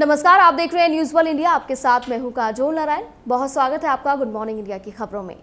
नमस्कार आप देख रहे हैं न्यूज वन इंडिया आपके साथ मैं हूं काजोल नारायण बहुत स्वागत है आपका गुड मॉर्निंग इंडिया की खबरों में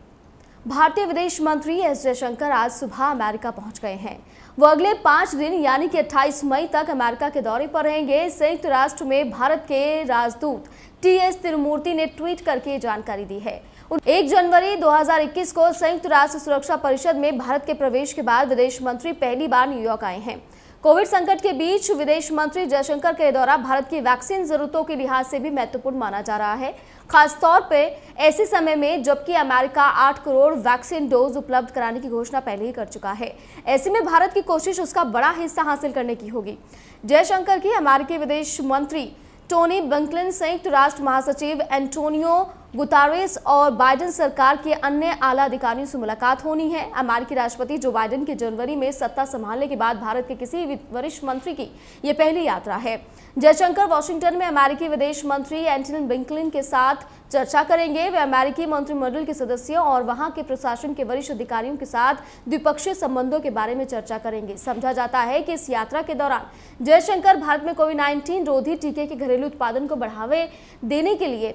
भारतीय विदेश मंत्री एस जयशंकर आज सुबह अमेरिका पहुंच गए हैं वो अगले पांच दिन यानी कि 28 मई तक अमेरिका के दौरे पर रहेंगे संयुक्त राष्ट्र में भारत के राजदूत टी एस तिरुमूर्ति ने ट्वीट करके जानकारी दी है एक जनवरी 2021 को संयुक्त राष्ट्र सुरक्षा परिषद में भारत के प्रवेश के बाद विदेश मंत्री पहली बार न्यूयॉर्क आए हैं कोविड संकट के बीच विदेश मंत्री जयशंकर के द्वारा भारत की वैक्सीन जरूरतों के लिहाज से भी महत्वपूर्ण माना जा रहा है खासतौर पर ऐसे समय में जबकि अमेरिका आठ करोड़ वैक्सीन डोज उपलब्ध कराने की घोषणा पहले ही कर चुका है ऐसे में भारत की कोशिश उसका बड़ा हिस्सा हासिल करने की होगी जयशंकर की अमेरिकी विदेश मंत्री टोनी बंकलिन संयुक्त राष्ट्र महासचिव एंटोनियो गुतारेस और बाइडन सरकार के अन्य आला अधिकारियों से मुलाकात होनी है अमेरिकी राष्ट्रपति जो बाइडन के जनवरी में सत्ता संभालने के बाद भारत के किसी वरिष्ठ मंत्री की यह पहली यात्रा है जयशंकर वाशिंगटन में अमेरिकी विदेश मंत्री एंटनी बिंकलिन के साथ चर्चा करेंगे वे अमेरिकी मंत्रिमंडल के सदस्यों और वहां के प्रशासन के वरिष्ठ अधिकारियों के साथ द्विपक्षीय संबंधों के बारे में चर्चा करेंगे समझा जाता है कि इस यात्रा के दौरान जयशंकर भारत में कोविड 19 रोधी टीके के घरेलू उत्पादन को बढ़ावे देने के लिए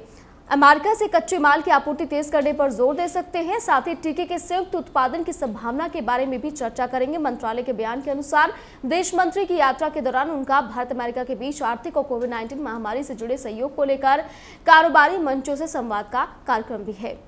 अमेरिका से कच्चे माल की आपूर्ति तेज करने पर जोर दे सकते हैं साथ ही टीके के संयुक्त उत्पादन की संभावना के बारे में भी चर्चा करेंगे मंत्रालय के बयान के अनुसार विदेश मंत्री की यात्रा के दौरान उनका भारत अमेरिका के बीच आर्थिक और कोविड नाइन्टीन महामारी से जुड़े सहयोग को लेकर कारोबारी मंचों से संवाद का कार्यक्रम भी है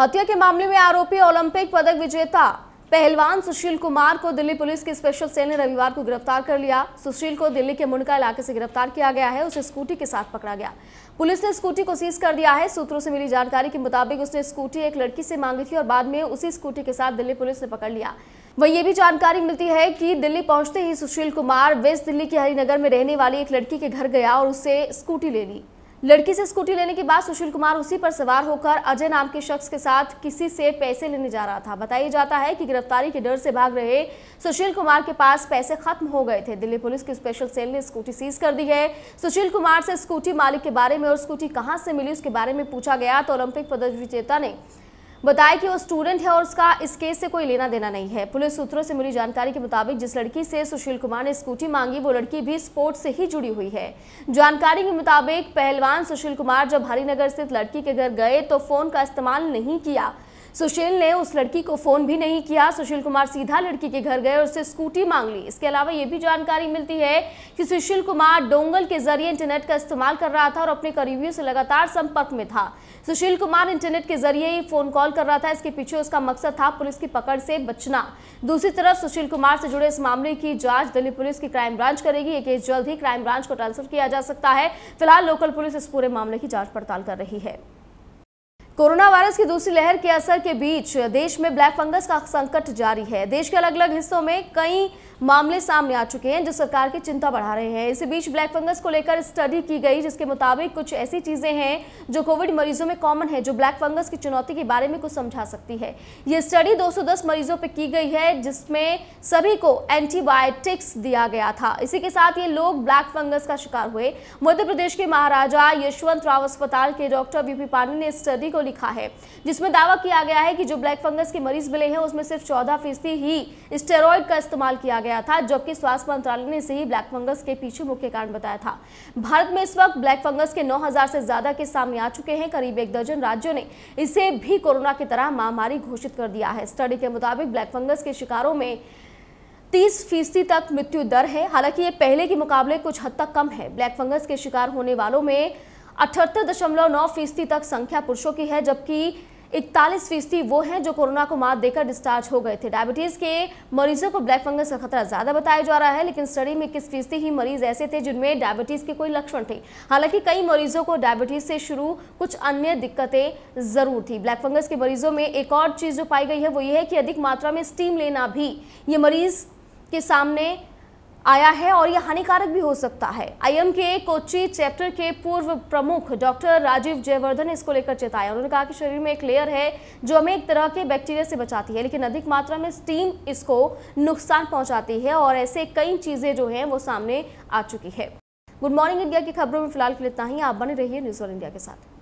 हत्या के मामले में आरोपी ओलंपिक पदक विजेता पहलवान सुशील कुमार को दिल्ली पुलिस की स्पेशल सेल ने रविवार को गिरफ्तार कर लिया सुशील को दिल्ली के मुंडका इलाके से गिरफ्तार किया गया है उसे स्कूटी के साथ पकड़ा गया पुलिस ने स्कूटी को सीज कर दिया है सूत्रों से मिली जानकारी के मुताबिक उसने स्कूटी एक लड़की से मांगी थी और बाद में उसी स्कूटी के साथ दिल्ली पुलिस ने पकड़ लिया वही ये भी जानकारी मिलती है कि दिल्ली पहुंचते ही सुशील कुमार वेस्ट दिल्ली के हरिनगर में रहने वाली एक लड़की के घर गया और उससे स्कूटी ले ली लड़की से स्कूटी लेने के बाद सुशील कुमार उसी पर सवार होकर अजय नाम के शख्स के साथ किसी से पैसे लेने जा रहा था बताया जाता है कि गिरफ्तारी के डर से भाग रहे सुशील कुमार के पास पैसे खत्म हो गए थे दिल्ली पुलिस की स्पेशल सेल ने स्कूटी सीज कर दी है सुशील कुमार से स्कूटी मालिक के बारे में और स्कूटी कहाँ से मिली उसके बारे में पूछा गया तो ओलंपिक पदक विजेता ने बताया कि वो स्टूडेंट है और उसका इस केस से कोई लेना देना नहीं है पुलिस सूत्रों से मिली जानकारी के मुताबिक जिस लड़की से सुशील कुमार ने स्कूटी मांगी वो लड़की भी स्पोर्ट्स से ही जुड़ी हुई है जानकारी के मुताबिक पहलवान सुशील कुमार जब हरिनगर स्थित लड़की के घर गए तो फोन का इस्तेमाल नहीं किया सुशील ने उस लड़की को फ़ोन भी नहीं किया सुशील कुमार सीधा लड़की के घर गए और उससे स्कूटी मांग ली इसके अलावा ये भी जानकारी मिलती है कि सुशील कुमार डोंगल के जरिए इंटरनेट का इस्तेमाल कर रहा था और अपने करीबियों से लगातार संपर्क में था सुशील कुमार इंटरनेट के जरिए ही फ़ोन कॉल कर रहा था इसके पीछे उसका मकसद था पुलिस की पकड़ से बचना दूसरी तरफ सुशील कुमार से जुड़े इस मामले की जांच दिल्ली पुलिस की क्राइम ब्रांच करेगी ये केस जल्द ही क्राइम ब्रांच को ट्रांसफर किया जा सकता है फिलहाल लोकल पुलिस इस पूरे मामले की जांच पड़ताल कर रही है कोरोना वायरस की दूसरी लहर के असर के बीच देश में ब्लैक फंगस का संकट जारी है देश के अलग अलग हिस्सों में कई मामले सामने आ चुके हैं जो सरकार की चिंता बढ़ा रहे हैं इसी बीच ब्लैक फंगस को लेकर स्टडी की गई जिसके मुताबिक कुछ ऐसी चीज़ें हैं जो कोविड मरीजों में कॉमन है जो ब्लैक फंगस की चुनौती के बारे में कुछ समझा सकती है ये स्टडी 210 मरीजों पर की गई है जिसमें सभी को एंटीबायोटिक्स दिया गया था इसी के साथ ये लोग ब्लैक फंगस का शिकार हुए मध्य प्रदेश के महाराजा यशवंत राव अस्पताल के डॉक्टर वीपी पानी ने स्टडी को लिखा है जिसमें दावा किया गया है कि जो ब्लैक फंगस के मरीज मिले हैं उसमें सिर्फ चौदह फीसदी ही स्टेरॉयड का इस्तेमाल किया गया गया था जबकि स्वास्थ्य मंत्रालय ने इसे ही ब्लैक फंगस के पीछे मुख्य कारण बताया था भारत में इस वक्त ब्लैक फंगस के 9000 से ज्यादा के सामने आ चुके हैं करीब एक दर्जन राज्यों ने इसे भी कोरोना की तरह महामारी घोषित कर दिया है स्टडी के मुताबिक ब्लैक फंगस के शिकारों में 30 फीसदी तक मृत्यु दर है हालांकि ये पहले के मुकाबले कुछ हद तक कम है ब्लैक फंगस के शिकार होने वालों में अठहत्तर दशमलव नौ फीसदी तक संख्या पुरुषों की है जबकि इकतालीस फीसदी वो हैं जो कोरोना को मात देकर डिस्चार्ज हो गए थे डायबिटीज़ के मरीजों को ब्लैक फंगस का खतरा ज़्यादा बताया जा रहा है लेकिन स्टडी में इक्कीस फीसदी ही मरीज ऐसे थे जिनमें डायबिटीज़ के कोई लक्षण थे हालांकि कई मरीजों को डायबिटीज़ से शुरू कुछ अन्य दिक्कतें ज़रूर थी ब्लैक फंगस के मरीजों में एक और चीज़ जो पाई गई है वो ये है कि अधिक मात्रा में स्टीम लेना भी ये मरीज़ के सामने आया है और यह हानिकारक भी हो सकता है आईएम के कोची चैप्टर के पूर्व प्रमुख डॉक्टर राजीव जयवर्धन इसको लेकर चेताया उन्होंने कहा कि शरीर में एक लेयर है जो हमें एक तरह के बैक्टीरिया से बचाती है लेकिन अधिक मात्रा में स्टीम इसको नुकसान पहुंचाती है और ऐसे कई चीज़ें जो है वो सामने आ चुकी है गुड मॉर्निंग इंडिया की खबरों में फिलहाल के लिए इतना ही आप बने रहिए न्यूज़ ऑन इंडिया के साथ